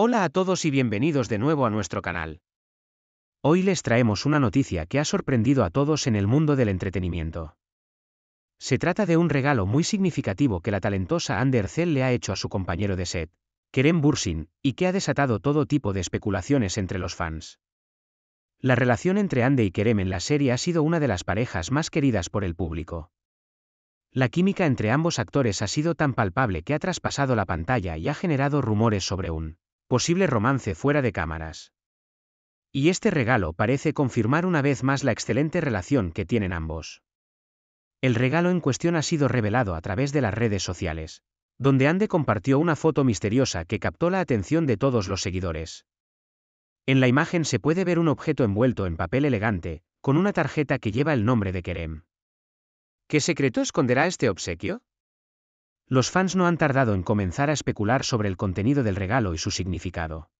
Hola a todos y bienvenidos de nuevo a nuestro canal. Hoy les traemos una noticia que ha sorprendido a todos en el mundo del entretenimiento. Se trata de un regalo muy significativo que la talentosa Zell le ha hecho a su compañero de set, Kerem Bursin, y que ha desatado todo tipo de especulaciones entre los fans. La relación entre Ande y Kerem en la serie ha sido una de las parejas más queridas por el público. La química entre ambos actores ha sido tan palpable que ha traspasado la pantalla y ha generado rumores sobre un Posible romance fuera de cámaras. Y este regalo parece confirmar una vez más la excelente relación que tienen ambos. El regalo en cuestión ha sido revelado a través de las redes sociales, donde Ande compartió una foto misteriosa que captó la atención de todos los seguidores. En la imagen se puede ver un objeto envuelto en papel elegante, con una tarjeta que lleva el nombre de Kerem. ¿Qué secreto esconderá este obsequio? Los fans no han tardado en comenzar a especular sobre el contenido del regalo y su significado.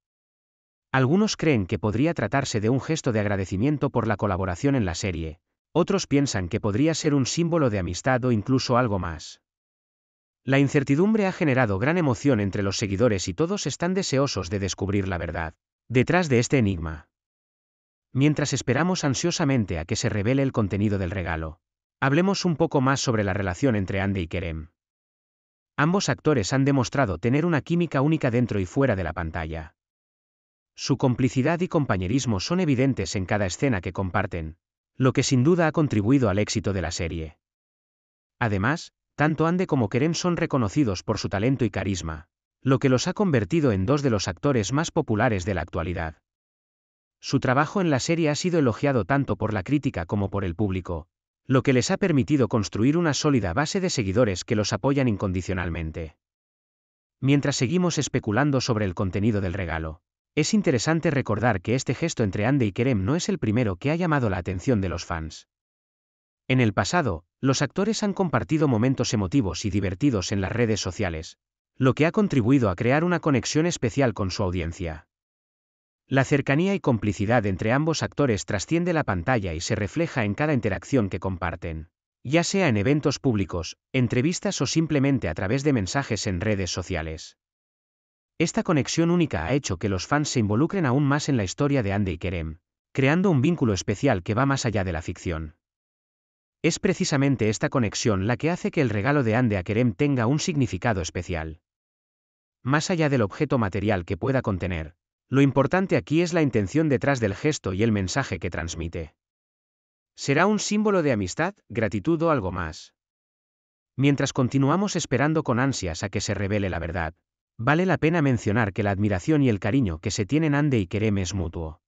Algunos creen que podría tratarse de un gesto de agradecimiento por la colaboración en la serie, otros piensan que podría ser un símbolo de amistad o incluso algo más. La incertidumbre ha generado gran emoción entre los seguidores y todos están deseosos de descubrir la verdad, detrás de este enigma. Mientras esperamos ansiosamente a que se revele el contenido del regalo, hablemos un poco más sobre la relación entre Andy y Kerem. Ambos actores han demostrado tener una química única dentro y fuera de la pantalla. Su complicidad y compañerismo son evidentes en cada escena que comparten, lo que sin duda ha contribuido al éxito de la serie. Además, tanto Ande como Kerem son reconocidos por su talento y carisma, lo que los ha convertido en dos de los actores más populares de la actualidad. Su trabajo en la serie ha sido elogiado tanto por la crítica como por el público, lo que les ha permitido construir una sólida base de seguidores que los apoyan incondicionalmente. Mientras seguimos especulando sobre el contenido del regalo, es interesante recordar que este gesto entre Ande y Kerem no es el primero que ha llamado la atención de los fans. En el pasado, los actores han compartido momentos emotivos y divertidos en las redes sociales, lo que ha contribuido a crear una conexión especial con su audiencia. La cercanía y complicidad entre ambos actores trasciende la pantalla y se refleja en cada interacción que comparten, ya sea en eventos públicos, entrevistas o simplemente a través de mensajes en redes sociales. Esta conexión única ha hecho que los fans se involucren aún más en la historia de Andy y Kerem, creando un vínculo especial que va más allá de la ficción. Es precisamente esta conexión la que hace que el regalo de Ande a Kerem tenga un significado especial. Más allá del objeto material que pueda contener, lo importante aquí es la intención detrás del gesto y el mensaje que transmite. ¿Será un símbolo de amistad, gratitud o algo más? Mientras continuamos esperando con ansias a que se revele la verdad, vale la pena mencionar que la admiración y el cariño que se tienen Ande y Kerem es mutuo.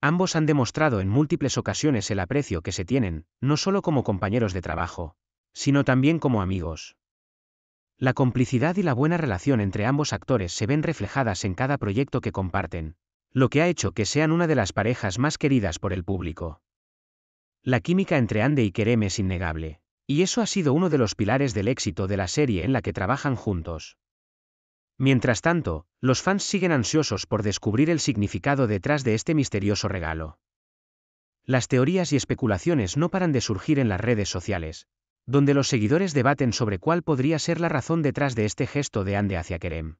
Ambos han demostrado en múltiples ocasiones el aprecio que se tienen, no solo como compañeros de trabajo, sino también como amigos. La complicidad y la buena relación entre ambos actores se ven reflejadas en cada proyecto que comparten, lo que ha hecho que sean una de las parejas más queridas por el público. La química entre Ande y Kerem es innegable, y eso ha sido uno de los pilares del éxito de la serie en la que trabajan juntos. Mientras tanto, los fans siguen ansiosos por descubrir el significado detrás de este misterioso regalo. Las teorías y especulaciones no paran de surgir en las redes sociales, donde los seguidores debaten sobre cuál podría ser la razón detrás de este gesto de Ande hacia Kerem.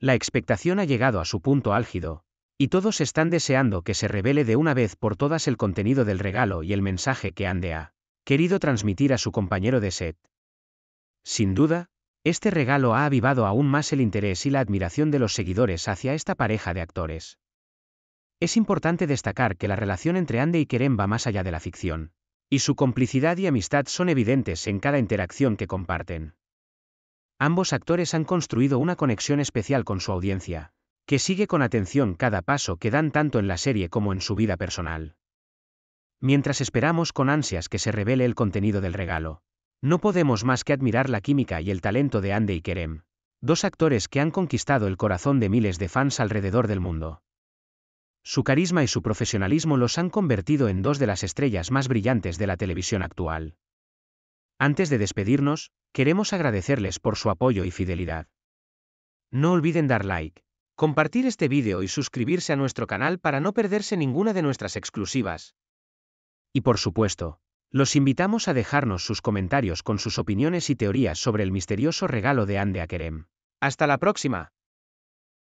La expectación ha llegado a su punto álgido, y todos están deseando que se revele de una vez por todas el contenido del regalo y el mensaje que Ande ha querido transmitir a su compañero de set. Sin duda, este regalo ha avivado aún más el interés y la admiración de los seguidores hacia esta pareja de actores. Es importante destacar que la relación entre Ande y Kerem va más allá de la ficción, y su complicidad y amistad son evidentes en cada interacción que comparten. Ambos actores han construido una conexión especial con su audiencia, que sigue con atención cada paso que dan tanto en la serie como en su vida personal. Mientras esperamos con ansias que se revele el contenido del regalo, no podemos más que admirar la química y el talento de Andy y Kerem, dos actores que han conquistado el corazón de miles de fans alrededor del mundo su carisma y su profesionalismo los han convertido en dos de las estrellas más brillantes de la televisión actual. Antes de despedirnos, queremos agradecerles por su apoyo y fidelidad. No olviden dar like, compartir este vídeo y suscribirse a nuestro canal para no perderse ninguna de nuestras exclusivas. Y por supuesto, los invitamos a dejarnos sus comentarios con sus opiniones y teorías sobre el misterioso regalo de Ande Akerem. ¡Hasta la próxima!